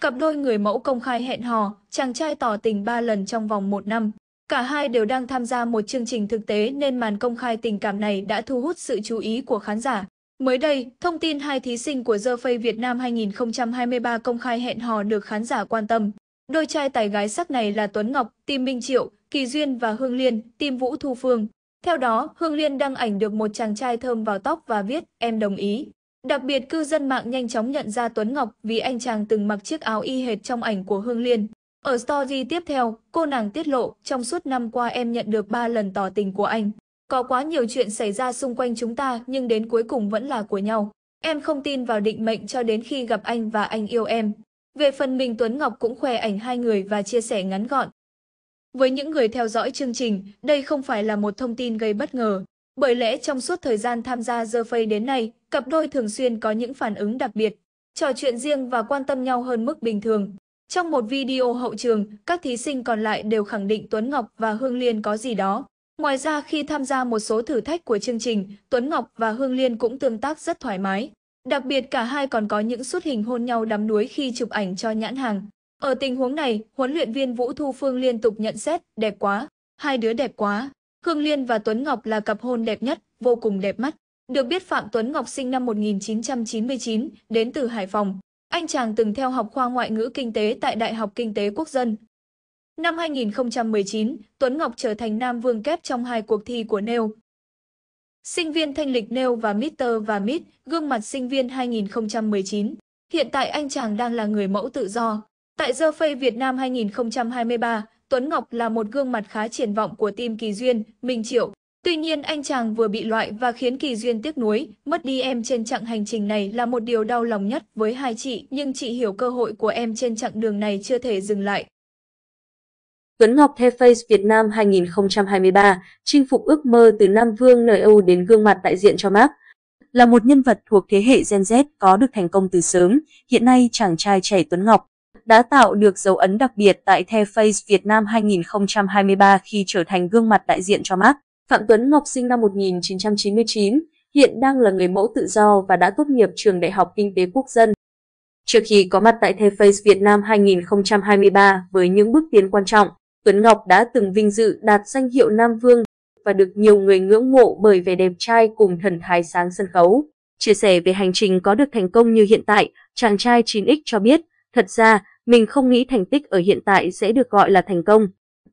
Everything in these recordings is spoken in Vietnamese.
Cặp đôi người mẫu công khai hẹn hò, chàng trai tỏ tình 3 lần trong vòng 1 năm. Cả hai đều đang tham gia một chương trình thực tế nên màn công khai tình cảm này đã thu hút sự chú ý của khán giả. Mới đây, thông tin hai thí sinh của The Face Việt Nam 2023 công khai hẹn hò được khán giả quan tâm. Đôi trai tài gái sắc này là Tuấn Ngọc, Tim Minh Triệu, Kỳ Duyên và Hương Liên, Tim Vũ Thu Phương. Theo đó, Hương Liên đăng ảnh được một chàng trai thơm vào tóc và viết em đồng ý. Đặc biệt cư dân mạng nhanh chóng nhận ra Tuấn Ngọc vì anh chàng từng mặc chiếc áo y hệt trong ảnh của Hương Liên. Ở story tiếp theo, cô nàng tiết lộ, trong suốt năm qua em nhận được 3 lần tỏ tình của anh. Có quá nhiều chuyện xảy ra xung quanh chúng ta nhưng đến cuối cùng vẫn là của nhau. Em không tin vào định mệnh cho đến khi gặp anh và anh yêu em. Về phần mình Tuấn Ngọc cũng khoe ảnh hai người và chia sẻ ngắn gọn, với những người theo dõi chương trình, đây không phải là một thông tin gây bất ngờ. Bởi lẽ trong suốt thời gian tham gia The Face đến nay, cặp đôi thường xuyên có những phản ứng đặc biệt, trò chuyện riêng và quan tâm nhau hơn mức bình thường. Trong một video hậu trường, các thí sinh còn lại đều khẳng định Tuấn Ngọc và Hương Liên có gì đó. Ngoài ra khi tham gia một số thử thách của chương trình, Tuấn Ngọc và Hương Liên cũng tương tác rất thoải mái. Đặc biệt cả hai còn có những xuất hình hôn nhau đắm đuối khi chụp ảnh cho nhãn hàng. Ở tình huống này, huấn luyện viên Vũ Thu Phương liên tục nhận xét, đẹp quá, hai đứa đẹp quá. Khương Liên và Tuấn Ngọc là cặp hôn đẹp nhất, vô cùng đẹp mắt. Được biết Phạm Tuấn Ngọc sinh năm 1999, đến từ Hải Phòng. Anh chàng từng theo học khoa ngoại ngữ kinh tế tại Đại học Kinh tế Quốc dân. Năm 2019, Tuấn Ngọc trở thành nam vương kép trong hai cuộc thi của Nêu. Sinh viên thanh lịch Nêu và Mr. và Mid, gương mặt sinh viên 2019. Hiện tại anh chàng đang là người mẫu tự do, Tại The Face Việt Nam 2023, Tuấn Ngọc là một gương mặt khá triển vọng của team Kỳ Duyên, Minh Triệu. Tuy nhiên anh chàng vừa bị loại và khiến Kỳ Duyên tiếc nuối, mất đi em trên chặng hành trình này là một điều đau lòng nhất với hai chị, nhưng chị hiểu cơ hội của em trên chặng đường này chưa thể dừng lại. Tuấn Ngọc The Face Việt Nam 2023, chinh phục ước mơ từ Nam Vương nơi Âu đến gương mặt đại diện cho Mark. Là một nhân vật thuộc thế hệ Gen Z có được thành công từ sớm, hiện nay chàng trai trẻ Tuấn Ngọc đã tạo được dấu ấn đặc biệt tại The Face Việt Nam 2023 khi trở thành gương mặt đại diện cho Mark. Phạm Tuấn Ngọc sinh năm 1999, hiện đang là người mẫu tự do và đã tốt nghiệp trường Đại học Kinh tế Quốc dân. Trước khi có mặt tại The Face Việt Nam 2023 với những bước tiến quan trọng, Tuấn Ngọc đã từng vinh dự đạt danh hiệu Nam Vương và được nhiều người ngưỡng mộ bởi vẻ đẹp trai cùng thần thái sáng sân khấu. Chia sẻ về hành trình có được thành công như hiện tại, chàng trai 9X cho biết, thật ra, mình không nghĩ thành tích ở hiện tại sẽ được gọi là thành công.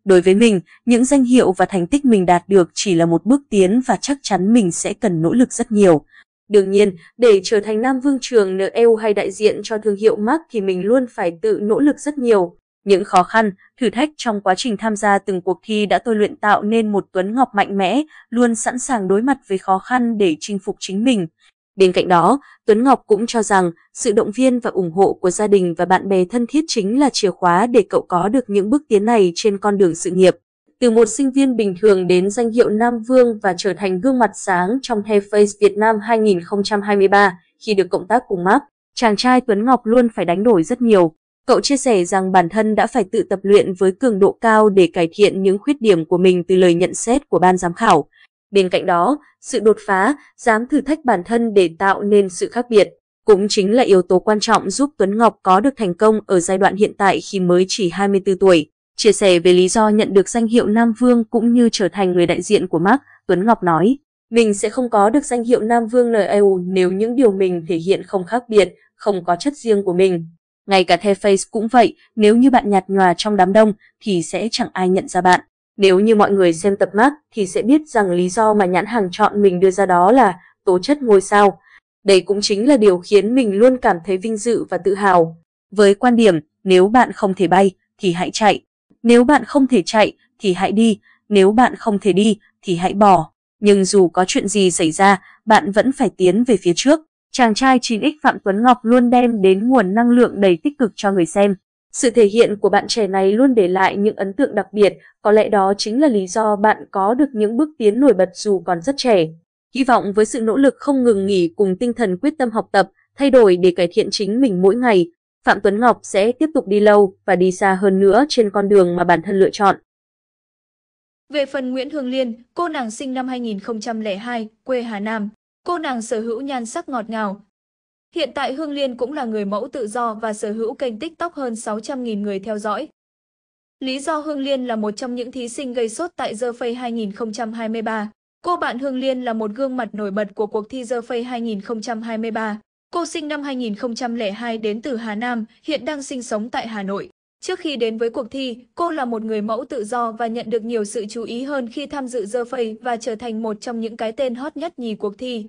Đối với mình, những danh hiệu và thành tích mình đạt được chỉ là một bước tiến và chắc chắn mình sẽ cần nỗ lực rất nhiều. Đương nhiên, để trở thành nam vương trường NEU hay đại diện cho thương hiệu Mark thì mình luôn phải tự nỗ lực rất nhiều. Những khó khăn, thử thách trong quá trình tham gia từng cuộc thi đã tôi luyện tạo nên một Tuấn Ngọc mạnh mẽ, luôn sẵn sàng đối mặt với khó khăn để chinh phục chính mình. Bên cạnh đó, Tuấn Ngọc cũng cho rằng sự động viên và ủng hộ của gia đình và bạn bè thân thiết chính là chìa khóa để cậu có được những bước tiến này trên con đường sự nghiệp. Từ một sinh viên bình thường đến danh hiệu Nam Vương và trở thành gương mặt sáng trong Face Việt Nam 2023 khi được cộng tác cùng Mark, chàng trai Tuấn Ngọc luôn phải đánh đổi rất nhiều. Cậu chia sẻ rằng bản thân đã phải tự tập luyện với cường độ cao để cải thiện những khuyết điểm của mình từ lời nhận xét của ban giám khảo. Bên cạnh đó, sự đột phá, dám thử thách bản thân để tạo nên sự khác biệt, cũng chính là yếu tố quan trọng giúp Tuấn Ngọc có được thành công ở giai đoạn hiện tại khi mới chỉ 24 tuổi. Chia sẻ về lý do nhận được danh hiệu Nam Vương cũng như trở thành người đại diện của Mark, Tuấn Ngọc nói, mình sẽ không có được danh hiệu Nam Vương NEU nếu những điều mình thể hiện không khác biệt, không có chất riêng của mình. Ngay cả The Face cũng vậy, nếu như bạn nhạt nhòa trong đám đông thì sẽ chẳng ai nhận ra bạn. Nếu như mọi người xem tập mát thì sẽ biết rằng lý do mà nhãn hàng chọn mình đưa ra đó là tố chất ngôi sao. Đây cũng chính là điều khiến mình luôn cảm thấy vinh dự và tự hào. Với quan điểm, nếu bạn không thể bay, thì hãy chạy. Nếu bạn không thể chạy, thì hãy đi. Nếu bạn không thể đi, thì hãy bỏ. Nhưng dù có chuyện gì xảy ra, bạn vẫn phải tiến về phía trước. Chàng trai 9X Phạm Tuấn Ngọc luôn đem đến nguồn năng lượng đầy tích cực cho người xem. Sự thể hiện của bạn trẻ này luôn để lại những ấn tượng đặc biệt, có lẽ đó chính là lý do bạn có được những bước tiến nổi bật dù còn rất trẻ. Hy vọng với sự nỗ lực không ngừng nghỉ cùng tinh thần quyết tâm học tập, thay đổi để cải thiện chính mình mỗi ngày, Phạm Tuấn Ngọc sẽ tiếp tục đi lâu và đi xa hơn nữa trên con đường mà bản thân lựa chọn. Về phần Nguyễn Hương Liên, cô nàng sinh năm 2002, quê Hà Nam. Cô nàng sở hữu nhan sắc ngọt ngào, Hiện tại Hương Liên cũng là người mẫu tự do và sở hữu kênh TikTok hơn 600.000 người theo dõi. Lý do Hương Liên là một trong những thí sinh gây sốt tại The Face 2023. Cô bạn Hương Liên là một gương mặt nổi bật của cuộc thi The Face 2023. Cô sinh năm 2002 đến từ Hà Nam, hiện đang sinh sống tại Hà Nội. Trước khi đến với cuộc thi, cô là một người mẫu tự do và nhận được nhiều sự chú ý hơn khi tham dự The Face và trở thành một trong những cái tên hot nhất nhì cuộc thi.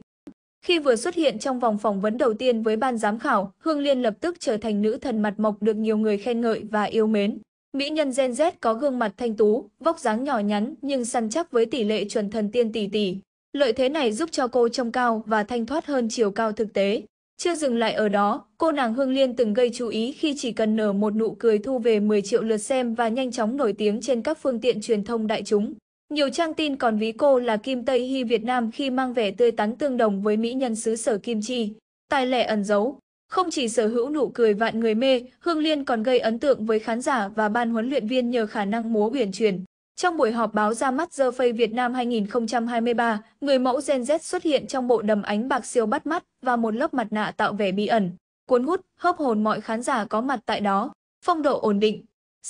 Khi vừa xuất hiện trong vòng phỏng vấn đầu tiên với ban giám khảo, Hương Liên lập tức trở thành nữ thần mặt mộc được nhiều người khen ngợi và yêu mến. Mỹ nhân Gen Z có gương mặt thanh tú, vóc dáng nhỏ nhắn nhưng săn chắc với tỷ lệ chuẩn thần tiên tỷ tỷ. Lợi thế này giúp cho cô trông cao và thanh thoát hơn chiều cao thực tế. Chưa dừng lại ở đó, cô nàng Hương Liên từng gây chú ý khi chỉ cần nở một nụ cười thu về 10 triệu lượt xem và nhanh chóng nổi tiếng trên các phương tiện truyền thông đại chúng. Nhiều trang tin còn ví cô là Kim Tây Hy Việt Nam khi mang vẻ tươi tắn tương đồng với mỹ nhân xứ sở Kim Chi. Tài lẻ ẩn giấu, không chỉ sở hữu nụ cười vạn người mê, Hương Liên còn gây ấn tượng với khán giả và ban huấn luyện viên nhờ khả năng múa uyển chuyển. Trong buổi họp báo ra mắt The Face Việt Nam 2023, người mẫu Gen Z xuất hiện trong bộ đầm ánh bạc siêu bắt mắt và một lớp mặt nạ tạo vẻ bí ẩn, cuốn hút, hấp hồn mọi khán giả có mặt tại đó. Phong độ ổn định,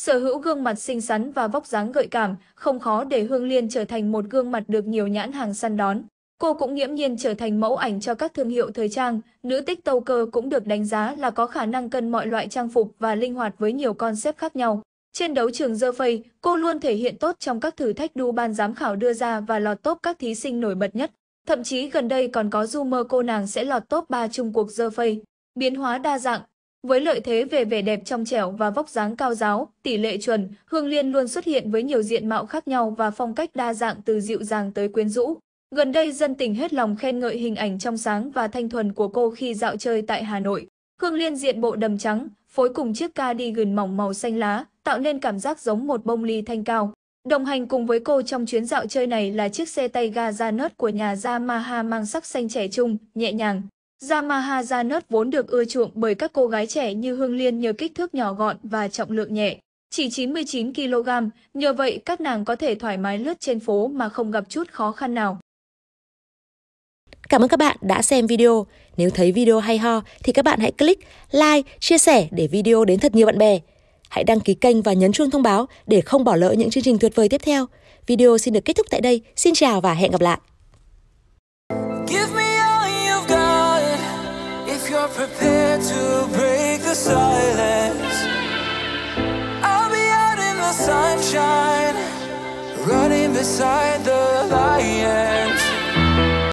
Sở hữu gương mặt xinh xắn và vóc dáng gợi cảm, không khó để Hương Liên trở thành một gương mặt được nhiều nhãn hàng săn đón. Cô cũng nghiễm nhiên trở thành mẫu ảnh cho các thương hiệu thời trang, nữ tích tâu cơ cũng được đánh giá là có khả năng cân mọi loại trang phục và linh hoạt với nhiều concept khác nhau. Trên đấu trường dơ phây, cô luôn thể hiện tốt trong các thử thách đu ban giám khảo đưa ra và lọt top các thí sinh nổi bật nhất. Thậm chí gần đây còn có du mơ cô nàng sẽ lọt top 3 chung cuộc dơ phây. Biến hóa đa dạng, với lợi thế về vẻ đẹp trong trẻo và vóc dáng cao giáo, tỷ lệ chuẩn, Hương Liên luôn xuất hiện với nhiều diện mạo khác nhau và phong cách đa dạng từ dịu dàng tới quyến rũ. Gần đây dân tình hết lòng khen ngợi hình ảnh trong sáng và thanh thuần của cô khi dạo chơi tại Hà Nội. Hương Liên diện bộ đầm trắng, phối cùng chiếc ca đi gừng mỏng màu xanh lá, tạo nên cảm giác giống một bông ly thanh cao. Đồng hành cùng với cô trong chuyến dạo chơi này là chiếc xe tay ga da nớt của nhà Yamaha mang sắc xanh trẻ trung, nhẹ nhàng. Yamaha Zanus vốn được ưa chuộng bởi các cô gái trẻ như Hương Liên nhờ kích thước nhỏ gọn và trọng lượng nhẹ. Chỉ 99 kg, nhờ vậy các nàng có thể thoải mái lướt trên phố mà không gặp chút khó khăn nào. Cảm ơn các bạn đã xem video. Nếu thấy video hay ho thì các bạn hãy click like, chia sẻ để video đến thật nhiều bạn bè. Hãy đăng ký kênh và nhấn chuông thông báo để không bỏ lỡ những chương trình tuyệt vời tiếp theo. Video xin được kết thúc tại đây. Xin chào và hẹn gặp lại. prepared to break the silence. I'll be out in the sunshine, running beside the lion.